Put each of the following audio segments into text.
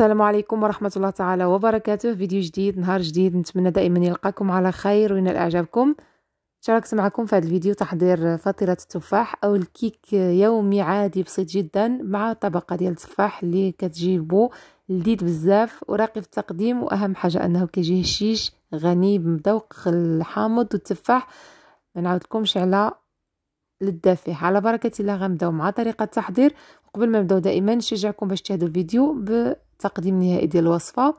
السلام عليكم ورحمة الله تعالى وبركاته فيديو جديد نهار جديد نتمنى دائما يلقاكم على خير وينال إعجابكم شاركت معكم في هذا الفيديو تحضير فطيرة التفاح أو الكيك يومي عادي بسيط جدا مع طبقة ديال التفاح اللي كتجيبو لذيذ بزاف وراقي في التقديم وأهم حاجة أنه كيجي هشيش غني بمذوق الحامض والتفاح ما نعاودلكمش على للدافئ على بركة الله غنبداو مع طريقة التحضير وقبل ما نبداو دائما نشجعكم باش تشاهدوا الفيديو ب التقديم النهائي ديال الوصفه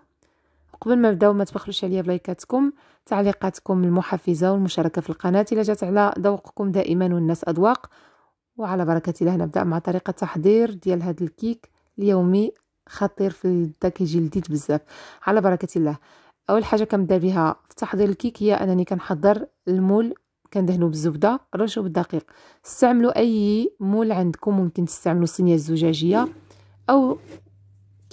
قبل ما نبداو ما تبخلوش عليا بلايكاتكم تعليقاتكم المحفزه والمشاركه في القناه الى جات على ذوقكم دائما والناس اذواق وعلى بركه الله نبدا مع طريقه تحضير ديال هذا الكيك اليومي خطير في الدا كيجي لذيذ بزاف على بركه الله اول حاجه كنبدا بها في تحضير الكيك هي انني كنحضر المول كندهنو بالزبده رشوا بالدقيق استعملوا اي مول عندكم ممكن تستعملوا الصينيه الزجاجيه او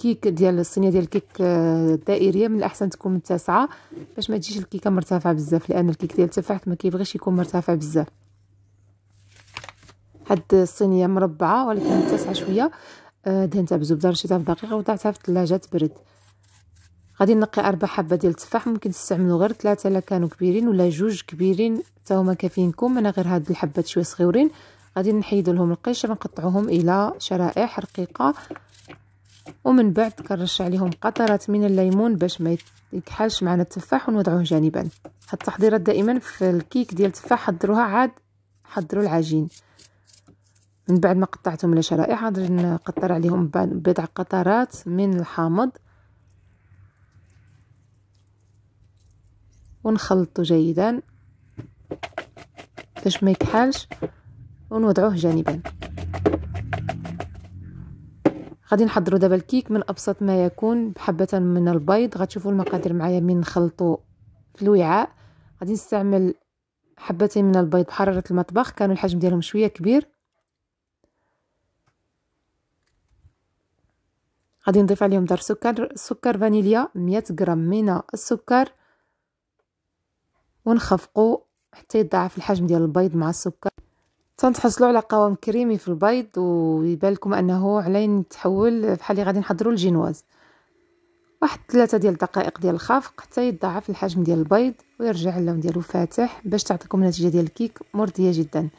كيك ديال الصينيه ديال الكيك الدائريه آه، من الاحسن تكون متسعه باش ما تجيش الكيكه مرتفعه بزاف لان الكيك ديال التفاح ما كيبغيش يكون مرتفع بزاف هاد الصينيه مربعه ولكن متسعه شويه آه، دهنتها بزبده رشيتها في دقيقه وضعتها في الثلاجه تبرد غادي نقي اربع حبات ديال التفاح ممكن تستعملوا غير ثلاثه الا كانوا كبيرين ولا جوج كبيرين حتى هما كافيينكم انا غير هاد الحبات شويه صغيورين غادي نحيد لهم القشر نقطعوهم الى شرائح رقيقه ومن بعد كنرش عليهم قطرات من الليمون باش ما يكحلش معنا التفاح ونوضعوه جانبا هاد التحضيرات دائما في الكيك ديال التفاح حضروها عاد حضروا العجين من بعد ما قطعتهم الى شرائح غادي نقطر عليهم بضع قطرات من الحامض ونخلطو جيدا باش ما يكحلش ونوضعوه جانبا غادي نحضروا دابا الكيك من ابسط ما يكون بحبه من البيض غتشوفوا المقادير معايا من نخلطوا في الوعاء غادي نستعمل حبتين من البيض بحراره المطبخ كانوا الحجم ديالهم شويه كبير غادي نضيف عليهم دار سكر سكر فانيليا 100 غرام من السكر ونخفقوا حتى يضاعف الحجم ديال البيض مع السكر تنتحصلوا على قوام كريمي في البيض ويبان لكم انه علين تحول بحال اللي غادي نحضروا الجينواز واحد ثلاثة ديال الدقائق ديال الخفق حتى يتضاعف الحجم ديال البيض ويرجع اللون ديالو فاتح باش تعطيكم نتيجه ديال الكيك مرضيه جدا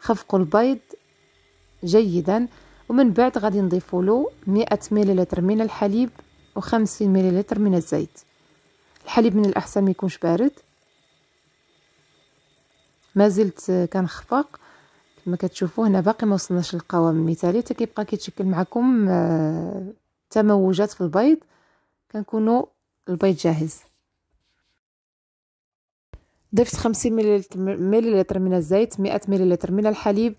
خفقوا البيض جيدا ومن بعد غادي نضيفوا له 100 مليلتر من الحليب و50 مليلتر من الزيت الحليب من الاحسن ما يكونش بارد ما زلت كنخفق كما كتشوفوا هنا باقي ما وصلناش للقوام المثالي حتى كيبقى كيتشكل معكم آه، تموجات في البيض كنكونوا البيض جاهز ضفت 50 مللتر من الزيت 100 مللتر من الحليب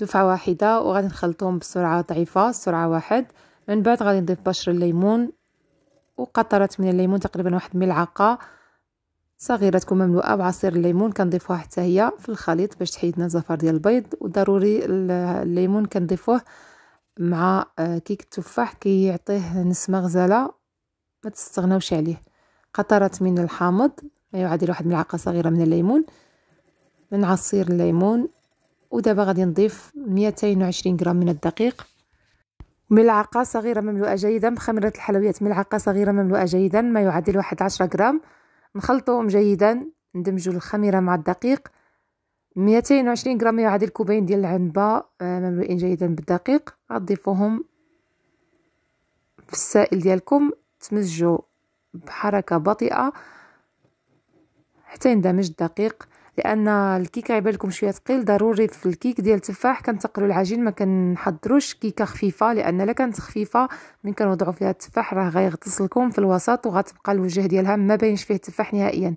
دفعه واحده وغادي نخلطهم بسرعه ضعيفه سرعه واحد من بعد غادي نضيف بشر الليمون وقطرات من الليمون تقريبا واحد ملعقه صغيره تكون مملوءه بعصير الليمون كنضيفوها حتى هي في الخليط باش تحيدنا الزفر ديال البيض وضروري الليمون كنضيفوه مع آه، كيك التفاح كيعطيه نسمه غزاله ما تستغناوش عليه قطرات من الحامض ما يعادل واحد ملعقه صغيره من الليمون من عصير الليمون ودابا غادي نضيف 220 غرام من الدقيق ملعقه صغيره مملوءه جيدا مخمره الحلويات ملعقه صغيره مملوءه جيدا ما يعادل واحد 10 غرام نخلطوهم جيدا ندمجوا الخميره مع الدقيق 220 غرام يعادل الكوبين ديال العنبه آه، مملوئين جيدا بالدقيق غتضيفوهم في السائل ديالكم تمزجوا بحركه بطيئه حتى يندمج الدقيق لان الكيك عيبان لكم شويه ثقيل ضروري في الكيك ديال التفاح كنتقلوا العجين ما كنحضروش كيكه خفيفه لان الا كانت خفيفه من كنوضعوا فيها التفاح راه غيغطس لكم في الوسط وغتبقى الوجه ديالها ما باينش فيه التفاح نهائيا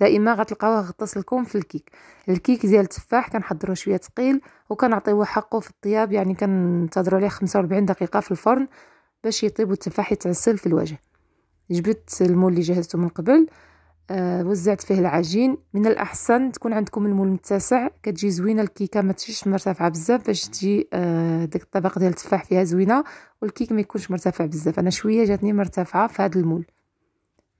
دائما غتلقاوه غطس لكم في الكيك الكيك ديال التفاح كنحضروه شويه ثقيل وكنعطيوه حقه في الطياب يعني كنتظروا عليه 45 دقيقه في الفرن باش يطيب والتفاح يتعسل في الوجه جبدت المول اللي جهزته من قبل آه، وزعت فيه العجين من الأحسن تكون عندكم المول متسع كتجي زوينة الكيكة ما تجيش مرتفعة بزاف باش تجي آه، داك الطبق ديال التفاح فيها زوينة والكيك ما يكونش مرتفع بزاف أنا شوية جاتني مرتفعة في هذا المول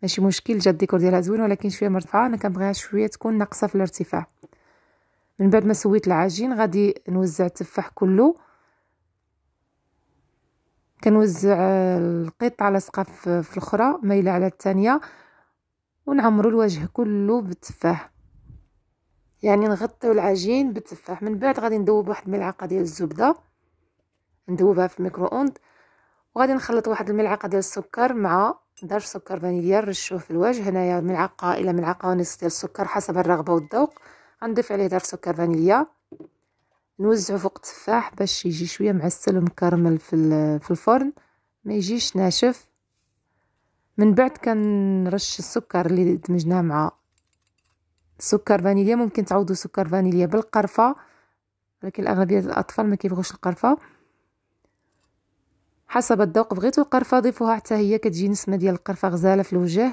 ماشي مشكل جات الديكور ديالها زوين ولكن شويه مرتفعه انا كنبغيها شويه تكون ناقصه في الارتفاع من بعد ما سويت العجين غادي نوزع التفاح كله كنوزع آه، القطعه لاصقه في الاخرى مايله على الثانيه ونعمروا الوجه كله بالتفاح يعني نغطيو العجين بالتفاح من بعد غادي ندوب واحد الملعقه ديال الزبده ندوبها في الميكرو اوند وغادي نخلط واحد الملعقه ديال السكر مع درج سكر فانيليا نرشوه في الوجه هنايا ملعقه الى ملعقه ونص ديال السكر حسب الرغبه والذوق غنضيف عليه درج سكر فانيليا نوزعو فوق التفاح باش يجي شويه معسل ومكرمل في الفرن ما يجيش ناشف من بعد كنرش السكر اللي دمجناه مع سكر فانيليا ممكن تعوضوا سكر فانيليا بالقرفه ولكن الاغلبيه الاطفال ما كيبغوش القرفه حسب الذوق بغيتو القرفه ضيفوها حتى هي كتجي نسمه ديال القرفه غزاله في الوجه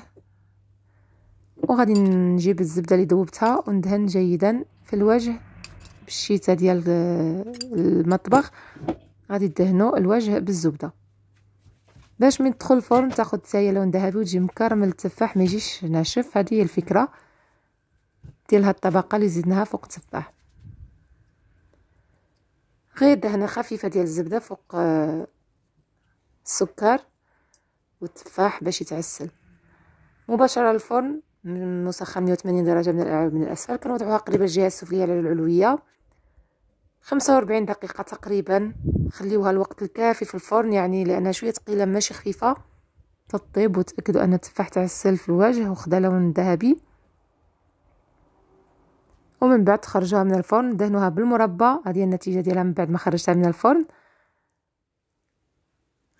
وغادي نجيب الزبده اللي ذوبتها وندهن جيدا في الوجه بالشيته ديال المطبخ غادي تدهنوا الوجه بالزبده باش من تدخل الفرن تاخد تايه لون ذهبي وتجي مكرمل التفاح ما يجيش ناشف هذه هي الفكره ديال هاد الطبقه اللي زدناها فوق التفاح غير دهنه خفيفه ديال الزبده فوق آه، السكر والتفاح باش يتعسل مباشره الفرن من مسخن 180 درجه من الاعلى من الاسفل كنوضعوها قريبه الجهه السفليه على العلويه 45 دقيقه تقريبا خليوها الوقت الكافي في الفرن يعني لانها شويه ثقيله ماشي خفيفه تطيب وتاكدوا ان التفاح تعسل في الوجه وخدا لون ذهبي ومن بعد تخرجوها من الفرن دهنوها بالمربى هذه النتيجه ديالها من بعد ما خرجتها من الفرن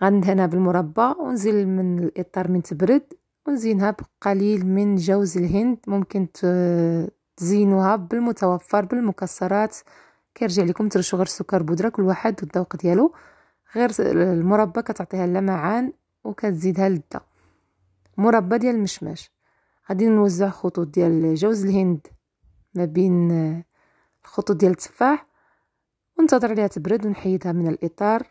غندهنها بالمربى ونزيل من الاطار من تبرد ونزينها بقليل من جوز الهند ممكن تزينوها بالمتوفر بالمكسرات كيرجع لكم ترشوا غير السكر بودره كل واحد والذوق ديالو غير المربى كتعطيها اللمعان وكتزيدها اللذه مربى ديال المشماش غادي نوزع خطوط ديال جوز الهند ما بين آه، الخطوط ديال التفاح وننتظر عليها تبرد ونحيدها من الاطار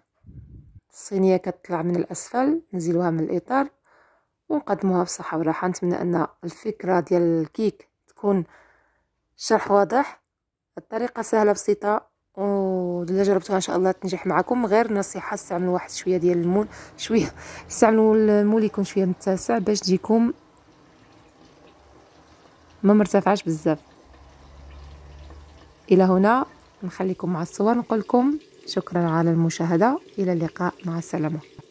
الصينيه كتطلع من الاسفل نزيلوها من الاطار ونقدموها بصحه وراحه نتمنى ان الفكره ديال الكيك تكون شرح واضح الطريقه سهله بسيطه ودلا جربتوها ان شاء الله تنجح معكم غير نصيحه استعملوا واحد شويه ديال المول شويه استعملوا المول يكون شويه متسع باش تجيكم ما مرتفعش بزاف الى هنا نخليكم مع الصور نقول لكم شكرا على المشاهده الى اللقاء مع السلامه